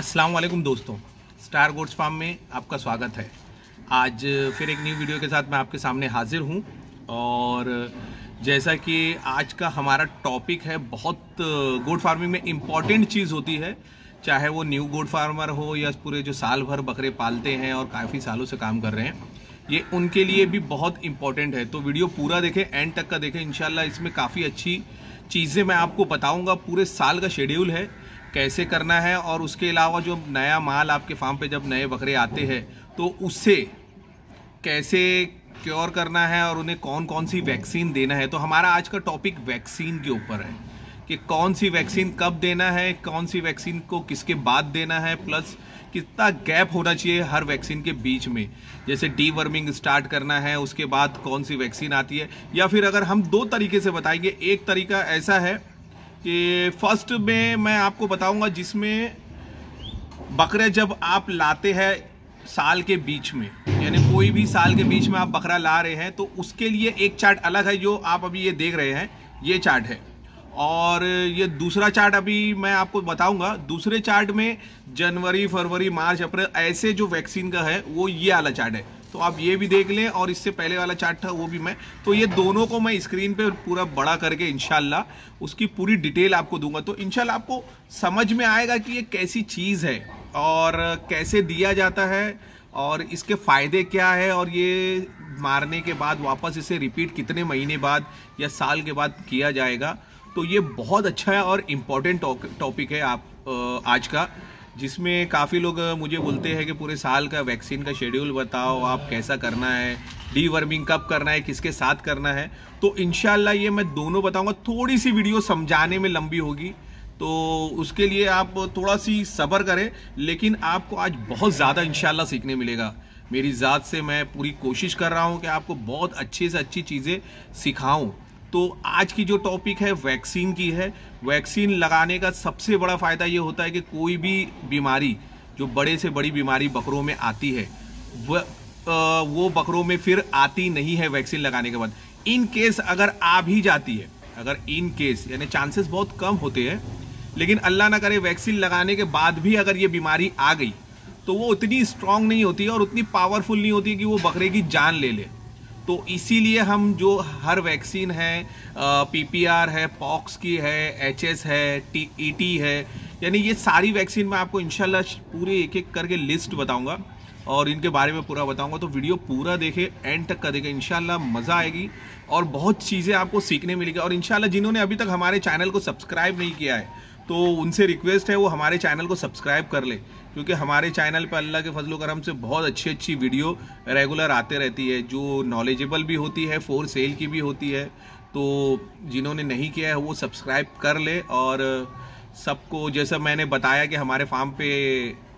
अस्सलाम वालेकुम दोस्तों स्टार गोड्स फार्म में आपका स्वागत है आज फिर एक न्यू वीडियो के साथ मैं आपके सामने हाजिर हूं और जैसा कि आज का हमारा टॉपिक है बहुत गोड फार्मिंग में इम्पॉर्टेंट चीज़ होती है चाहे वो न्यू गोड फार्मर हो या पूरे जो साल भर बकरे पालते हैं और काफ़ी सालों से काम कर रहे हैं ये उनके लिए भी बहुत इम्पॉर्टेंट है तो वीडियो पूरा देखें एंड तक का देखें इन इसमें काफ़ी अच्छी चीज़ें मैं आपको बताऊँगा पूरे साल का शेड्यूल है कैसे करना है और उसके अलावा जो नया माल आपके फार्म पे जब नए बकरे आते हैं तो उससे कैसे क्योर करना है और उन्हें कौन कौन सी वैक्सीन देना है तो हमारा आज का टॉपिक वैक्सीन के ऊपर है कि कौन सी वैक्सीन कब देना है कौन सी वैक्सीन को किसके बाद देना है प्लस कितना गैप होना चाहिए हर वैक्सीन के बीच में जैसे डी वर्मिंग स्टार्ट करना है उसके बाद कौन सी वैक्सीन आती है या फिर अगर हम दो तरीके से बताएंगे एक तरीका ऐसा है कि फर्स्ट में मैं आपको बताऊंगा जिसमें बकरे जब आप लाते हैं साल के बीच में यानी कोई भी साल के बीच में आप बकरा ला रहे हैं तो उसके लिए एक चार्ट अलग है जो आप अभी ये देख रहे हैं ये चार्ट है और ये दूसरा चार्ट अभी मैं आपको बताऊंगा दूसरे चार्ट में जनवरी फरवरी मार्च अप्रैल ऐसे जो वैक्सीन का है वो ये वाला चार्ट है तो आप ये भी देख लें और इससे पहले वाला चार्ट था वो भी मैं तो ये दोनों को मैं स्क्रीन पे पूरा बड़ा करके इनशाला उसकी पूरी डिटेल आपको दूंगा तो इनशाला आपको समझ में आएगा कि ये कैसी चीज़ है और कैसे दिया जाता है और इसके फ़ायदे क्या है और ये मारने के बाद वापस इसे रिपीट कितने महीने बाद या साल के बाद किया जाएगा तो ये बहुत अच्छा है और इम्पॉर्टेंट टॉपिक है आप आज का जिसमें काफ़ी लोग मुझे बोलते हैं कि पूरे साल का वैक्सीन का शेड्यूल बताओ आप कैसा करना है डी वर्मिंग कब करना है किसके साथ करना है तो इन ये मैं दोनों बताऊँगा थोड़ी सी वीडियो समझाने में लंबी होगी तो उसके लिए आप थोड़ा सी सब्र करें लेकिन आपको आज बहुत ज़्यादा इन सीखने मिलेगा मेरी ज़ात से मैं पूरी कोशिश कर रहा हूँ कि आपको बहुत अच्छे से अच्छी चीज़ें सिखाऊँ तो आज की जो टॉपिक है वैक्सीन की है वैक्सीन लगाने का सबसे बड़ा फ़ायदा ये होता है कि कोई भी बीमारी जो बड़े से बड़ी बीमारी बकरों में आती है वह वो बकरों में फिर आती नहीं है वैक्सीन लगाने के बाद इन केस अगर आ भी जाती है अगर इन केस यानी चांसेस बहुत कम होते हैं लेकिन अल्लाह ना करे वैक्सीन लगाने के बाद भी अगर ये बीमारी आ गई तो वो उतनी स्ट्रांग नहीं होती है और उतनी पावरफुल नहीं होती कि वो बकरे की जान ले ले तो इसीलिए हम जो हर वैक्सीन है पीपीआर है पॉक्स की है एचएस है टी ईटी है यानी ये सारी वैक्सीन मैं आपको इनशाला पूरे एक एक करके लिस्ट बताऊंगा और इनके बारे में पूरा बताऊंगा तो वीडियो पूरा देखे एंड तक का देखें इनशाला मज़ा आएगी और बहुत चीज़ें आपको सीखने मिलेगी और इनशाला जिन्होंने अभी तक हमारे चैनल को सब्सक्राइब नहीं किया है तो उनसे रिक्वेस्ट है वो हमारे चैनल को सब्सक्राइब कर ले क्योंकि हमारे चैनल पर अल्लाह के फजल करम से बहुत अच्छी अच्छी वीडियो रेगुलर आते रहती है जो नॉलेजेबल भी होती है फोर सेल की भी होती है तो जिन्होंने नहीं किया है वो सब्सक्राइब कर ले और सबको जैसा मैंने बताया कि हमारे फार्म पे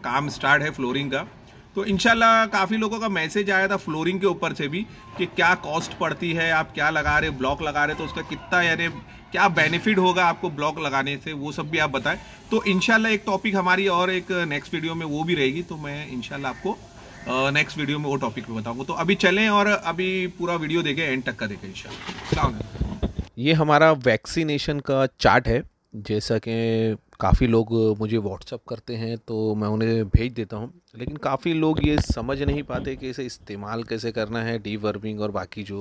काम स्टार्ट है फ्लोरिंग का तो इनशाला काफ़ी लोगों का मैसेज आया था फ्लोरिंग के ऊपर से भी कि क्या कॉस्ट पड़ती है आप क्या लगा रहे ब्लॉक लगा रहे तो उसका कितना यानी क्या बेनिफिट होगा आपको ब्लॉक लगाने से वो सब भी आप बताएं तो इनशाला एक टॉपिक हमारी और एक नेक्स्ट वीडियो में वो भी रहेगी तो मैं इनशाला आपको नेक्स्ट वीडियो में वो टॉपिक भी बताऊंगा तो अभी चलें और अभी पूरा वीडियो देखें एंड तक का देखें इनशाला ये हमारा वैक्सीनेशन का चार्ट है जैसा कि काफ़ी लोग मुझे व्हाट्सअप करते हैं तो मैं उन्हें भेज देता हूँ लेकिन काफ़ी लोग ये समझ नहीं पाते कि इसे इस्तेमाल कैसे करना है डी और बाकी जो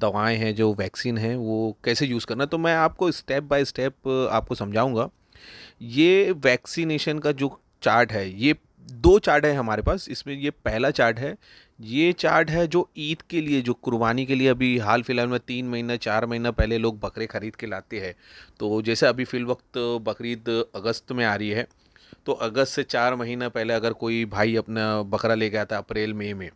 दवाएं हैं जो वैक्सीन हैं वो कैसे यूज़ करना तो मैं आपको स्टेप बाय स्टेप आपको समझाऊंगा ये वैक्सीनेशन का जो चार्ट है ये दो चार्ट है हमारे पास इसमें ये पहला चार्ट है ये चार्ट है जो ईद के लिए जो कुर्बानी के लिए अभी हाल फिलहाल में तीन महीना चार महीना पहले लोग बकरे ख़रीद के लाते हैं तो जैसे अभी फिल वक्त बकरीद अगस्त में आ रही है तो अगस्त से चार महीना पहले अगर कोई भाई अपना बकरा लेके आता अप्रैल मई में, में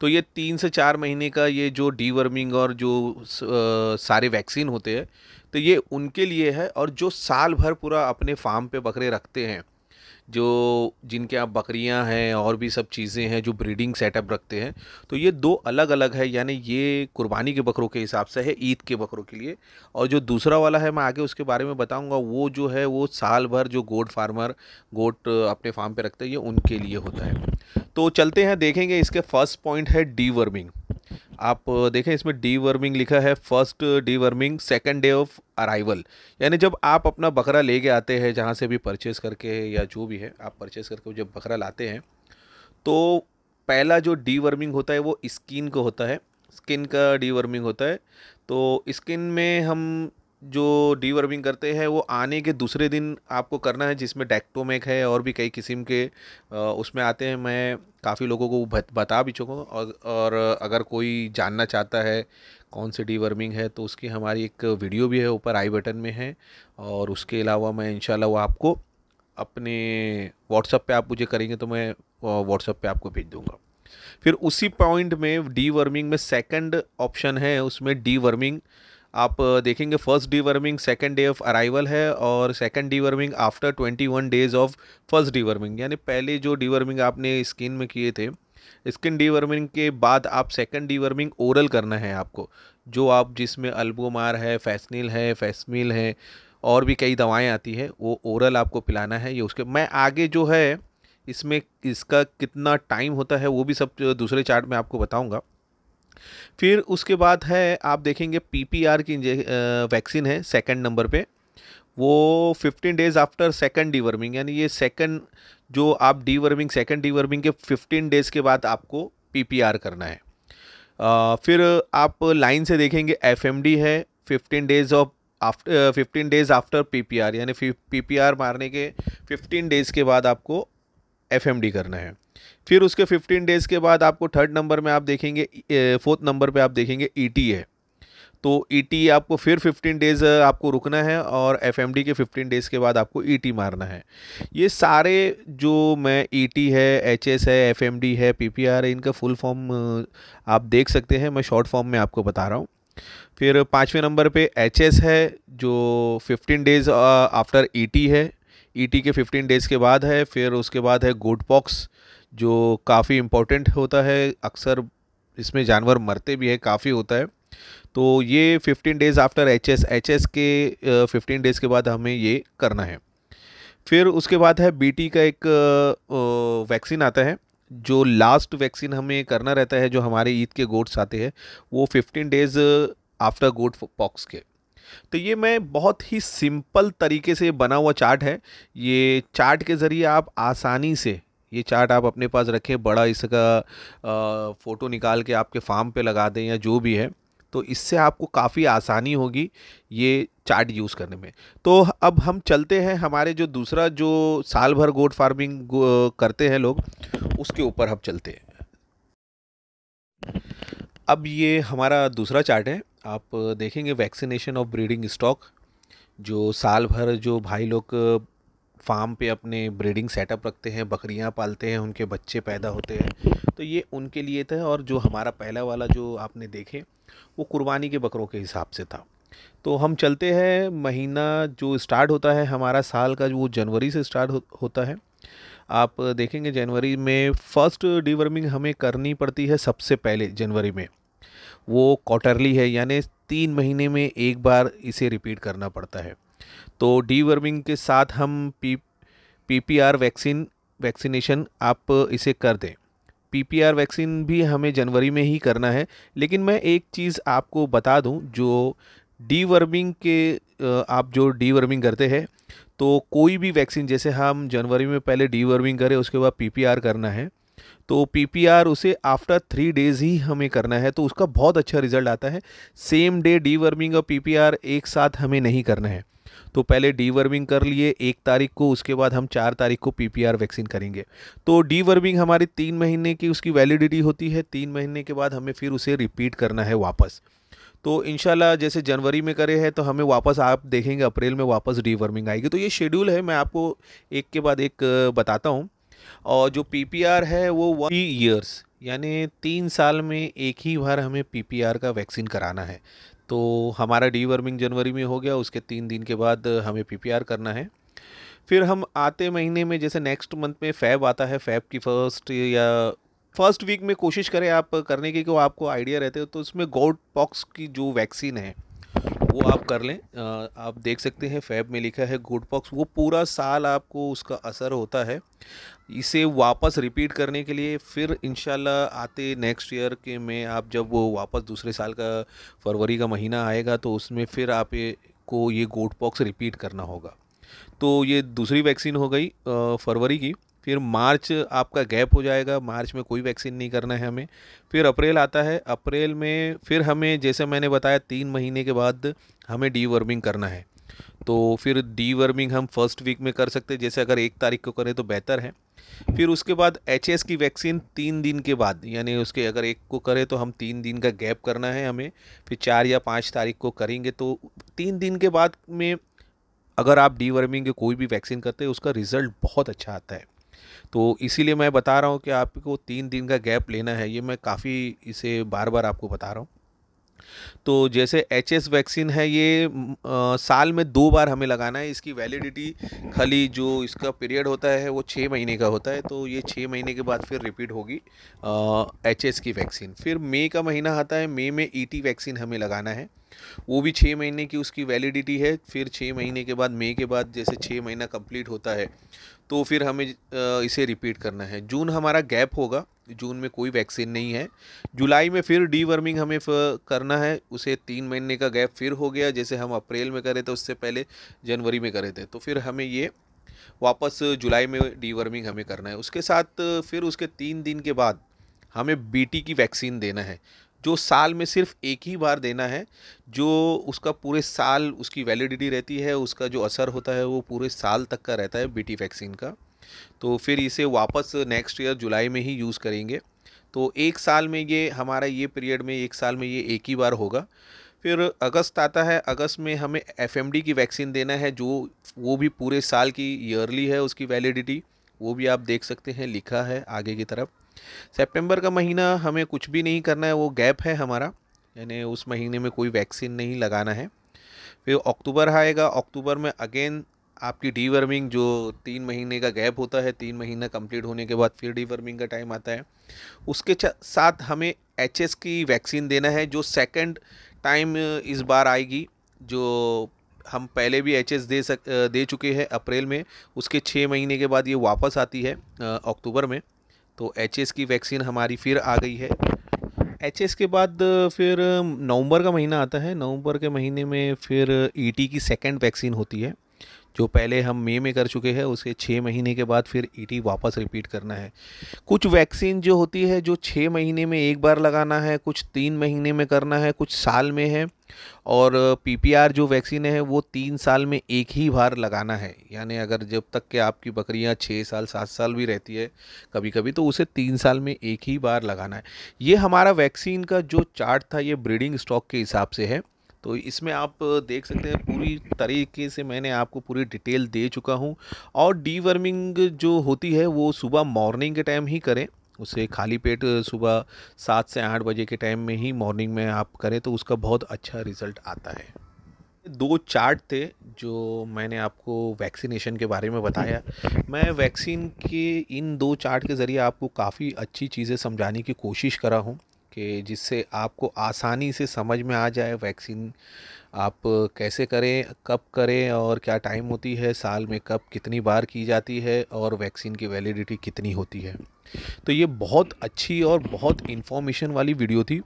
तो ये तीन से चार महीने का ये जो डीवर्मिंग और जो सारे वैक्सीन होते हैं तो ये उनके लिए है और जो साल भर पूरा अपने फार्म पे बकरे रखते हैं जो जिनके आप बकरियां हैं और भी सब चीज़ें हैं जो ब्रीडिंग सेटअप रखते हैं तो ये दो अलग अलग है यानी ये कुर्बानी के बकरों के हिसाब से है ईद के बकरों के लिए और जो दूसरा वाला है मैं आगे उसके बारे में बताऊंगा वो जो है वो साल भर जो गोट फार्मर गोट अपने फार्म पे रखते हैं ये उनके लिए होता है तो चलते हैं देखेंगे इसके फर्स्ट पॉइंट है डी वर्मिंग आप देखें इसमें डी वर्मिंग लिखा है first deworming second day of arrival यानी जब आप अपना बकरा लेके आते हैं जहाँ से भी परचेस करके या जो भी है आप परचेस करके जब बकरा लाते हैं तो पहला जो डी वर्मिंग होता है वो स्किन को होता है स्किन का डी वर्मिंग होता है तो स्किन में हम जो डीवर्मिंग करते हैं वो आने के दूसरे दिन आपको करना है जिसमें डैक्टोमेक है और भी कई किस्म के उसमें आते हैं मैं काफ़ी लोगों को बता भी चुका हूँ और, और अगर कोई जानना चाहता है कौन सी डीवर्मिंग है तो उसकी हमारी एक वीडियो भी है ऊपर आई बटन में है और उसके अलावा मैं इनशाला वो आपको अपने व्हाट्सअप पे आप मुझे करेंगे तो मैं व्हाट्सअप पे आपको भेज दूंगा फिर उसी पॉइंट में डीवर्मिंग में सेकंड ऑप्शन है उसमें डीवर्मिंग वर्मिंग आप देखेंगे first deworming second day of arrival है और second deworming after twenty one days of first deworming यानी पहले जो डीवर्मिंग आपने स्किन में किए थे स्किन डीवर्मिंग के बाद आप सेकेंड डीवर्मिंग ओरल करना है आपको जो आप जिसमें अल्बोमार है फैसनिल है फैसमिल है और भी कई दवाएं आती है वो ओरल आपको पिलाना है ये उसके मैं आगे जो है इसमें इसका कितना टाइम होता है वो भी सब दूसरे चार्ट में आपको बताऊंगा फिर उसके बाद है आप देखेंगे पीपीआर की वैक्सीन है सेकंड नंबर पे वो 15 डेज आफ्टर सेकंड डीवर्मिंग यानी ये सेकंड जो आप डीवर्मिंग सेकंड डीवर्मिंग के 15 डेज के बाद आपको पीपीआर करना है फिर आप लाइन से देखेंगे एफएमडी है 15 days of after fifteen days after PPR यानी पीपीआर मारने के 15 डेज़ के बाद आपको एफएमडी करना है फिर उसके 15 डेज़ के बाद आपको थर्ड नंबर में आप देखेंगे फोर्थ नंबर पे आप देखेंगे ई e है तो ई e आपको फिर 15 डेज़ आपको रुकना है और एफ के 15 डेज़ के बाद आपको ई e मारना है ये सारे जो मैं ई है एच है एफ है आर है इनका फुल फॉर्म आप देख सकते हैं मैं शॉर्ट फॉर्म में आपको बता रहा हूँ फिर पाँचवें नंबर पे एच है जो 15 डेज़ आफ्टर ई है ई के 15 डेज़ के बाद है फिर उसके बाद है गोडपॉक्स जो काफ़ी इम्पोर्टेंट होता है अक्सर इसमें जानवर मरते भी है काफ़ी होता है तो ये 15 days after H S H S के फिफ्टीन डेज़ के बाद हमें ये करना है फिर उसके बाद है बीटी का एक वैक्सीन आता है जो लास्ट वैक्सीन हमें करना रहता है जो हमारे ईद के गोट्स आते हैं वो fifteen days after goat pox के तो ये मैं बहुत ही सिंपल तरीके से बना हुआ चार्ट है ये चार्ट के ज़रिए आप आसानी से ये चार्ट आप अपने पास रखें बड़ा इसका फ़ोटो निकाल के आपके फार्म पे लगा दें या जो भी है तो इससे आपको काफ़ी आसानी होगी ये चार्ट यूज़ करने में तो अब हम चलते हैं हमारे जो दूसरा जो साल भर गोट फार्मिंग करते हैं लोग उसके ऊपर हम चलते हैं अब ये हमारा दूसरा चार्ट है आप देखेंगे वैक्सीनेशन ऑफ ब्रीडिंग स्टॉक जो साल भर जो भाई लोग फार्म पे अपने ब्रीडिंग सेटअप रखते हैं बकरियां पालते हैं उनके बच्चे पैदा होते हैं तो ये उनके लिए था और जो हमारा पहला वाला जो आपने देखे वो कुर्बानी के बकरों के हिसाब से था तो हम चलते हैं महीना जो स्टार्ट होता है हमारा साल का जो वो जनवरी से स्टार्ट हो, होता है आप देखेंगे जनवरी में फ़र्स्ट डीवर्मिंग हमें करनी पड़ती है सबसे पहले जनवरी में वो क्वार्टरली है यानी तीन महीने में एक बार इसे रिपीट करना पड़ता है तो डीवर्मिंग के साथ हम पी पीपीआर वैक्सीन वैक्सीनेशन आप इसे कर दें पीपीआर वैक्सीन भी हमें जनवरी में ही करना है लेकिन मैं एक चीज़ आपको बता दूं जो डीवर्मिंग के आप जो डीवर्मिंग करते हैं तो कोई भी वैक्सीन जैसे हम जनवरी में पहले डीवर्मिंग करें उसके बाद पीपीआर करना है तो पीपीआर उसे आफ्टर थ्री डेज़ ही हमें करना है तो उसका बहुत अच्छा रिजल्ट आता है सेम डे डीवर्मिंग और पीपीआर एक साथ हमें नहीं करना है तो पहले डीवर्मिंग कर लिए एक तारीख को उसके बाद हम चार तारीख को पीपीआर वैक्सीन करेंगे तो डीवर्मिंग हमारी तीन महीने की उसकी वैलिडिटी होती है तीन महीने के बाद हमें फिर उसे रिपीट करना है वापस तो इनशाला जैसे जनवरी में करे हैं तो हमें वापस आप देखेंगे अप्रैल में वापस डीवर्मिंग आएगी तो ये शेड्यूल है मैं आपको एक के बाद एक बताता हूँ और जो पीपीआर है वो वन ईयर्स यानी तीन साल में एक ही बार हमें पीपीआर का वैक्सीन कराना है तो हमारा डीवर्मिंग जनवरी में हो गया उसके तीन दिन के बाद हमें पीपीआर करना है फिर हम आते महीने में जैसे नेक्स्ट मंथ में फैब आता है फैब की फर्स्ट या फर्स्ट वीक में कोशिश करें आप करने की कि आपको आइडिया रहते हो तो उसमें गोड पॉक्स की जो वैक्सीन है वो आप कर लें आप देख सकते हैं फैब में लिखा है गुड पॉक्स वो पूरा साल आपको उसका असर होता है इसे वापस रिपीट करने के लिए फिर इन आते नेक्स्ट ईयर के में आप जब वो वापस दूसरे साल का फरवरी का महीना आएगा तो उसमें फिर आप को ये गोट पॉक्स रिपीट करना होगा तो ये दूसरी वैक्सीन हो गई फरवरी की फिर मार्च आपका गैप हो जाएगा मार्च में कोई वैक्सीन नहीं करना है हमें फिर अप्रैल आता है अप्रैल में फिर हमें जैसे मैंने बताया तीन महीने के बाद हमें डीवर्मिंग करना है तो फिर डीवर्मिंग हम फर्स्ट वीक में कर सकते हैं जैसे अगर एक तारीख को करें तो बेहतर है फिर उसके बाद एच की वैक्सीन तीन दिन के बाद यानी उसके अगर एक को करें तो हम तीन दिन का गैप करना है हमें फिर चार या पाँच तारीख को करेंगे तो तीन दिन के बाद में अगर आप डीवर्मिंग के कोई भी वैक्सीन करते हैं उसका रिज़ल्ट बहुत अच्छा आता है तो इसीलिए मैं बता रहा हूँ कि आपको तीन दिन का गैप लेना है ये मैं काफ़ी इसे बार बार आपको बता रहा हूँ तो जैसे एच एस वैक्सीन है ये आ, साल में दो बार हमें लगाना है इसकी वैलिडिटी खाली जो इसका पीरियड होता है वो छः महीने का होता है तो ये छः महीने के बाद फिर रिपीट होगी एच एस की वैक्सीन फिर मई का महीना आता है मई में ई टी वैक्सीन हमें लगाना है वो भी छः महीने की उसकी वैलिडिटी है फिर छः महीने के बाद मई के बाद जैसे छः महीना कंप्लीट होता है तो फिर हमें इसे रिपीट करना है जून हमारा गैप होगा जून में कोई वैक्सीन नहीं है जुलाई में फिर डीवर्मिंग हमें करना है उसे तीन महीने का गैप फिर हो गया जैसे हम अप्रैल में करे थे तो उससे पहले जनवरी में करे थे तो फिर हमें ये वापस जुलाई में डीवर्मिंग हमें करना है उसके साथ फिर उसके तीन दिन के बाद हमें बी की वैक्सीन देना है जो साल में सिर्फ एक ही बार देना है जो उसका पूरे साल उसकी वैलिडिटी रहती है उसका जो असर होता है वो पूरे साल तक का रहता है बीटी वैक्सीन का तो फिर इसे वापस नेक्स्ट ईयर जुलाई में ही यूज़ करेंगे तो एक साल में ये हमारा ये पीरियड में एक साल में ये एक ही बार होगा फिर अगस्त आता है अगस्त में हमें एफ की वैक्सीन देना है जो वो भी पूरे साल की ईयरली है उसकी वैलिडिटी वो भी आप देख सकते हैं लिखा है आगे की तरफ सितंबर का महीना हमें कुछ भी नहीं करना है वो गैप है हमारा यानी उस महीने में कोई वैक्सीन नहीं लगाना है फिर अक्टूबर आएगा अक्टूबर में अगेन आपकी डीवर्मिंग जो तीन महीने का गैप होता है तीन महीना कंप्लीट होने के बाद फिर डीवर्मिंग का टाइम आता है उसके साथ हमें एच की वैक्सीन देना है जो सेकेंड टाइम इस बार आएगी जो हम पहले भी एच दे सक दे चुके हैं अप्रैल में उसके छः महीने के बाद ये वापस आती है अक्टूबर में तो एच की वैक्सीन हमारी फिर आ गई है एच के बाद फिर नवंबर का महीना आता है नवंबर के महीने में फिर ई e की सेकंड वैक्सीन होती है जो पहले हम मई में कर चुके हैं उसे छः महीने के बाद फिर ई e वापस रिपीट करना है कुछ वैक्सीन जो होती है जो छः महीने में एक बार लगाना है कुछ तीन महीने में करना है कुछ साल में है और पीपीआर जो वैक्सीन है वो तीन साल में एक ही बार लगाना है यानी अगर जब तक कि आपकी बकरियां छः साल सात साल भी रहती है कभी कभी तो उसे तीन साल में एक ही बार लगाना है ये हमारा वैक्सीन का जो चार्ट था ये ब्रीडिंग स्टॉक के हिसाब से है तो इसमें आप देख सकते हैं पूरी तरीके से मैंने आपको पूरी डिटेल दे चुका हूँ और डीवर्मिंग जो होती है वो सुबह मॉर्निंग के टाइम ही करें उसे खाली पेट सुबह सात से आठ बजे के टाइम में ही मॉर्निंग में आप करें तो उसका बहुत अच्छा रिज़ल्ट आता है दो चार्ट थे जो मैंने आपको वैक्सीनेशन के बारे में बताया मैं वैक्सीन के इन दो चार्ट के ज़रिए आपको काफ़ी अच्छी चीज़ें समझाने की कोशिश करा हूँ कि जिससे आपको आसानी से समझ में आ जाए वैक्सीन आप कैसे करें कब करें और क्या टाइम होती है साल में कब कितनी बार की जाती है और वैक्सीन की वैलिडिटी कितनी होती है तो ये बहुत अच्छी और बहुत इन्फॉर्मेशन वाली वीडियो थी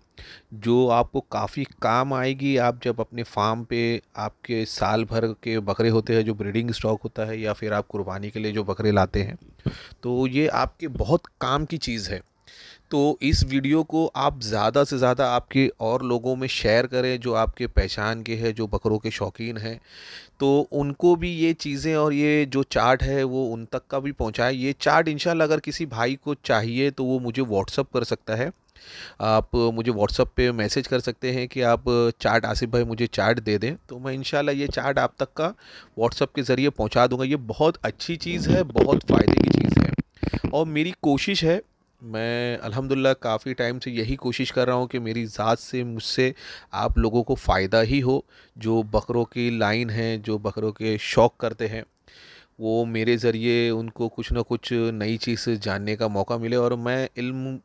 जो आपको काफ़ी काम आएगी आप जब अपने फार्म पे आपके साल भर के बकरे होते हैं जो ब्रीडिंग स्टॉक होता है या फिर आप कुर्बानी के लिए जो बकरे लाते हैं तो ये आपके बहुत काम की चीज़ है तो इस वीडियो को आप ज़्यादा से ज़्यादा आपके और लोगों में शेयर करें जो आपके पहचान के हैं जो बकरों के शौकीन हैं तो उनको भी ये चीज़ें और ये जो चार्ट है वो उन तक का भी पहुँचाएँ ये चार्ट इन अगर किसी भाई को चाहिए तो वो मुझे व्हाट्सअप कर सकता है आप मुझे व्हाट्सअप पे मैसेज कर सकते हैं कि आप चार्ट आसिफ भाई मुझे चार्ट दे दें तो मैं इनशाला ये चार्ट आप तक का व्हाट्सअप के ज़रिए पहुँचा दूंगा ये बहुत अच्छी चीज़ है बहुत फ़ायदे की चीज़ है और मेरी कोशिश है मैं अल्हम्दुलिल्लाह काफ़ी टाइम से यही कोशिश कर रहा हूँ कि मेरी ज़ात से मुझसे आप लोगों को फ़ायदा ही हो जो बकरों की लाइन है जो बकरों के शौक़ करते हैं वो मेरे ज़रिए उनको कुछ ना कुछ नई चीज़ जानने का मौका मिले और मैं इल्म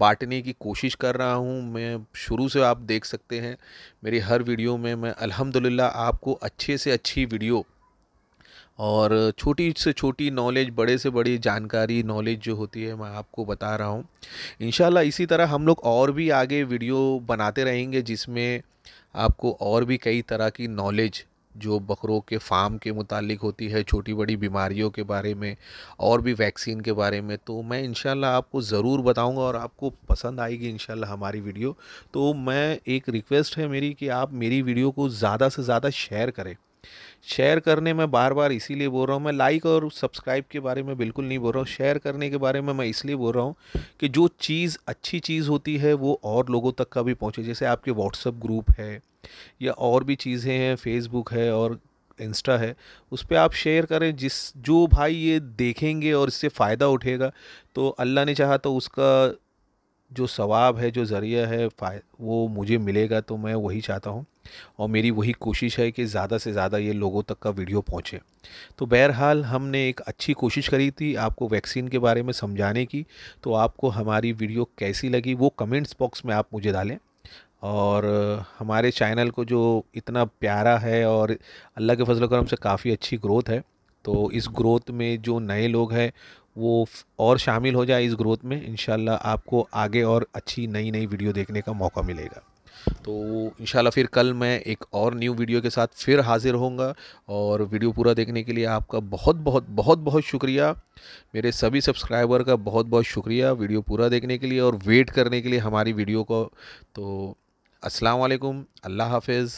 बांटने की कोशिश कर रहा हूँ मैं शुरू से आप देख सकते हैं मेरी हर वीडियो में मैं अल्हम्दुलिल्लाह आपको अच्छे से अच्छी वीडियो और छोटी से छोटी नॉलेज बड़े से बड़ी जानकारी नॉलेज जो होती है मैं आपको बता रहा हूँ इन इसी तरह हम लोग और भी आगे वीडियो बनाते रहेंगे जिसमें आपको और भी कई तरह की नॉलेज जो बकरों के फार्म के मुतालिक होती है छोटी बड़ी बीमारियों के बारे में और भी वैक्सीन के बारे में तो मैं इन आपको ज़रूर बताऊंगा और आपको पसंद आएगी इन हमारी वीडियो तो मैं एक रिक्वेस्ट है मेरी कि आप मेरी वीडियो को ज़्यादा से ज़्यादा शेयर करें शेयर करने में बार बार इसीलिए बोल रहा हूँ मैं लाइक और सब्सक्राइब के बारे में बिल्कुल नहीं बोल रहा हूँ शेयर करने के बारे में मैं इसलिए बोल रहा हूँ कि जो चीज़ अच्छी चीज़ होती है वो और लोगों तक का भी पहुँचे जैसे आपके व्हाट्सअप ग्रुप है या और भी चीज़ें हैं फेसबुक है और इंस्टा है उस पर आप शेयर करें जिस जो भाई ये देखेंगे और इससे फ़ायदा उठेगा तो अल्लाह ने चाहा तो उसका जो सवाब है जो ज़रिया है वो मुझे मिलेगा तो मैं वही चाहता हूँ और मेरी वही कोशिश है कि ज़्यादा से ज़्यादा ये लोगों तक का वीडियो पहुँचे तो बहरहाल हमने एक अच्छी कोशिश करी थी आपको वैक्सीन के बारे में समझाने की तो आपको हमारी वीडियो कैसी लगी वो कमेंट्स बॉक्स में आप मुझे डालें और हमारे चैनल को जो इतना प्यारा है और अल्लाह के फजल करम से काफ़ी अच्छी ग्रोथ है तो इस ग्रोथ में जो नए लोग हैं वो और शामिल हो जाए इस ग्रोथ में इन आपको आगे और अच्छी नई नई वीडियो देखने का मौका मिलेगा तो इन फिर कल मैं एक और न्यू वीडियो के साथ फिर हाज़िर होऊंगा और वीडियो पूरा देखने के लिए आपका बहुत बहुत बहुत बहुत शुक्रिया मेरे सभी सब्सक्राइबर का बहुत बहुत शुक्रिया वीडियो पूरा देखने के लिए और वेट करने के लिए हमारी वीडियो को तो अस्सलाम अल्लाह हाफिज़